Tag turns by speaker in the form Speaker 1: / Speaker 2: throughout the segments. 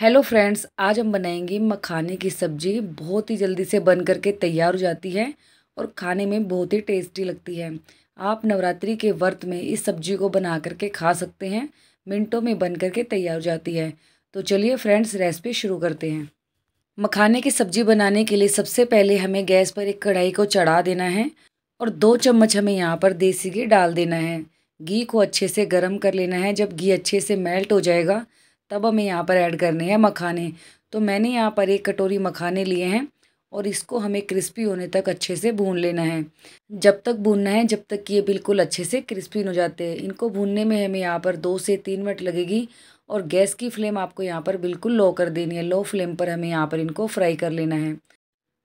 Speaker 1: hello friends आज हम बनाएंगे मखाने की सब्ज़ी बहुत ही जल्दी से बन करके तैयार हो जाती है और खाने में बहुत ही टेस्टी लगती है आप नवरात्रि के व्रत में इस सब्जी को बना करके खा सकते हैं मिनटों में बन करके तैयार हो जाती है तो चलिए फ्रेंड्स रेसिपी शुरू करते हैं मखाने की सब्ज़ी बनाने के लिए सबसे पहले हमें गैस पर एक कढ़ाई को चढ़ा देना है और दो चम्मच हमें यहाँ पर देसी घी डाल देना है घी को अच्छे से गर्म कर लेना है जब घी अच्छे से मेल्ट हो जाएगा तब हमें यहाँ पर ऐड करने हैं मखाने तो मैंने यहाँ पर एक कटोरी मखाने लिए हैं और इसको हमें क्रिस्पी होने तक अच्छे से भून लेना है जब तक भूनना है जब तक कि ये बिल्कुल अच्छे से क्रिस्पी हो जाते हैं इनको भूनने में हमें यहाँ पर दो से तीन मिनट लगेगी और गैस की फ्लेम आपको यहाँ पर बिल्कुल लो कर देनी है लो फ्लेम पर हमें यहाँ पर इनको फ्राई कर लेना है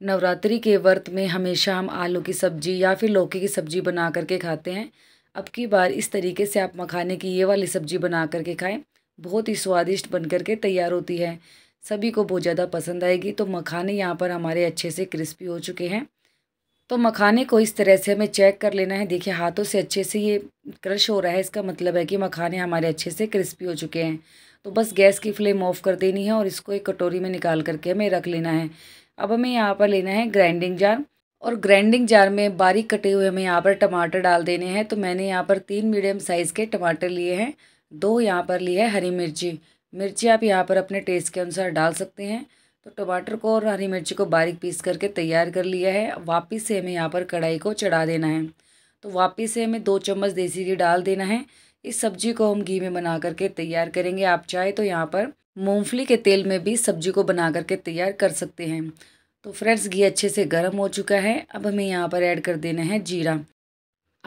Speaker 1: नवरात्रि के व्रत में हमेशा हम आलू की सब्ज़ी या फिर लौकी की सब्ज़ी बना करके खाते हैं अब की बार इस तरीके से आप मखाने की ये वाली सब्ज़ी बना करके खाएं बहुत ही स्वादिष्ट बन करके तैयार होती है सभी को बहुत ज़्यादा पसंद आएगी तो मखाने यहाँ पर हमारे अच्छे से क्रिस्पी हो चुके हैं तो मखाने को इस तरह से हमें चेक कर लेना है देखिए हाथों से अच्छे से ये क्रश हो रहा है इसका मतलब है कि मखाने हमारे अच्छे से क्रिस्पी हो चुके हैं तो बस गैस की फ्लेम ऑफ कर देनी है और इसको एक कटोरी में निकाल करके हमें रख लेना है अब हमें यहाँ पर लेना है ग्राइंडिंग जार और ग्राइंडिंग जार में बारीक कटे हुए हमें यहाँ पर टमाटर डाल देने हैं तो मैंने यहाँ पर तीन मीडियम साइज़ के टमाटर लिए हैं दो यहाँ पर ली है हरी मिर्ची मिर्ची आप यहाँ पर अपने टेस्ट के अनुसार डाल सकते हैं तो टमाटर को और हरी मिर्ची को बारीक पीस करके तैयार कर लिया है वापस से हमें यहाँ पर कढ़ाई को चढ़ा देना है तो वापस से हमें दो चम्मच देसी घी डाल देना है इस सब्जी को हम घी में बना करके तैयार करेंगे आप चाहे तो यहाँ पर मूँगफली के तेल में भी सब्जी को बना करके तैयार कर सकते हैं तो फ्रेंड्स घी अच्छे से गर्म हो चुका है अब हमें यहाँ पर ऐड कर देना है जीरा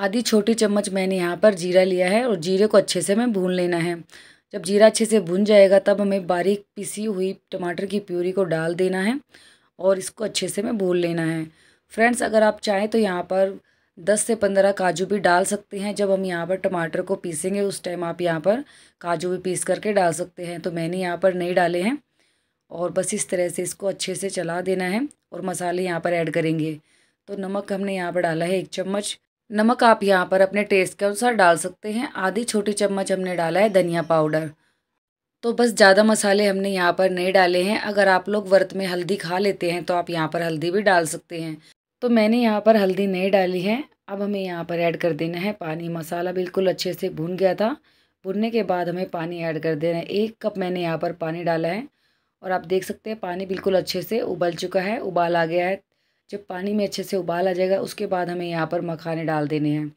Speaker 1: आधी छोटी चम्मच मैंने यहाँ पर जीरा लिया है और जीरे को अच्छे से हमें भून लेना है जब जीरा अच्छे से भुन जाएगा तब हमें बारीक पिसी हुई टमाटर की प्यूरी को डाल देना है और इसको अच्छे से हमें भून लेना है फ्रेंड्स अगर आप चाहें तो यहाँ पर दस से पंद्रह काजू भी डाल सकते हैं जब हम यहाँ पर टमाटर को पीसेंगे उस टाइम आप यहाँ पर काजू भी पीस करके डाल सकते हैं तो मैंने यहाँ पर नहीं डाले हैं और बस इस तरह से इसको अच्छे से चला देना है और मसाले यहाँ पर ऐड करेंगे तो नमक हमने यहाँ पर डाला है एक चम्मच नमक आप यहाँ पर अपने टेस्ट के अनुसार डाल सकते हैं आधी छोटी चम्मच हमने डाला है धनिया पाउडर तो बस ज़्यादा मसाले हमने यहाँ पर नहीं डाले हैं अगर आप लोग व्रत में हल्दी खा लेते हैं तो आप यहाँ पर हल्दी भी डाल सकते हैं तो मैंने यहाँ पर हल्दी नहीं डाली है अब हमें यहाँ पर ऐड कर देना है पानी मसाला बिल्कुल अच्छे से भून गया था भुनने के बाद हमें पानी ऐड कर देना है एक कप मैंने यहाँ पर पानी डाला है और आप देख सकते हैं पानी बिल्कुल अच्छे से उबल चुका है उबाल आ गया है जब पानी में अच्छे से उबाल आ जाएगा उसके बाद हमें यहाँ पर मखाने डाल देने हैं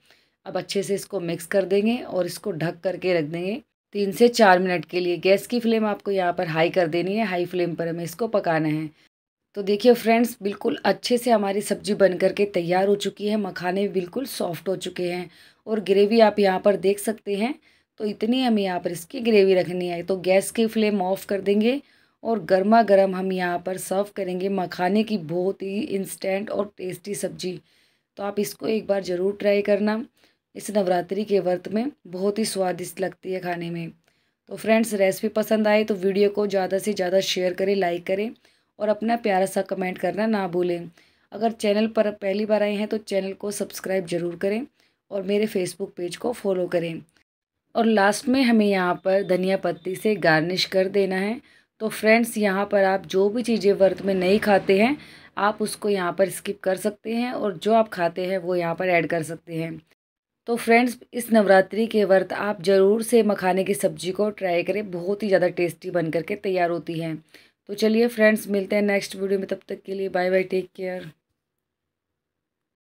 Speaker 1: अब अच्छे से इसको मिक्स कर देंगे और इसको ढक करके रख देंगे तीन से चार मिनट के लिए गैस की फ्लेम आपको यहाँ पर हाई कर देनी है हाई फ्लेम पर हमें इसको पकाना है तो देखिए फ्रेंड्स बिल्कुल अच्छे से हमारी सब्जी बन करके तैयार हो चुकी है मखाने बिल्कुल सॉफ्ट हो चुके हैं और ग्रेवी आप यहाँ पर देख सकते हैं तो इतनी हमें यहाँ पर इसकी ग्रेवी रखनी है तो गैस की फ्लेम ऑफ कर देंगे और गर्मा गर्म हम यहाँ पर सर्व करेंगे मखाने की बहुत ही इंस्टेंट और टेस्टी सब्जी तो आप इसको एक बार ज़रूर ट्राई करना इस नवरात्रि के व्रत में बहुत ही स्वादिष्ट लगती है खाने में तो फ्रेंड्स रेसिपी पसंद आए तो वीडियो को ज़्यादा से ज़्यादा शेयर करें लाइक करें और अपना प्यारा सा कमेंट करना ना भूलें अगर चैनल पर पहली बार आए हैं तो चैनल को सब्सक्राइब ज़रूर करें और मेरे फेसबुक पेज को फॉलो करें और लास्ट में हमें यहाँ पर धनिया पत्ती से गार्निश कर देना है तो फ्रेंड्स यहाँ पर आप जो भी चीज़ें व्रत में नहीं खाते हैं आप उसको यहाँ पर स्किप कर सकते हैं और जो आप खाते हैं वो यहाँ पर ऐड कर सकते हैं तो फ्रेंड्स इस नवरात्रि के व्रत आप ज़रूर से मखाने की सब्ज़ी को ट्राई करें बहुत ही ज़्यादा टेस्टी बन करके तैयार होती है तो चलिए फ्रेंड्स मिलते हैं नेक्स्ट वीडियो में तब तक के लिए बाय बाय टेक केयर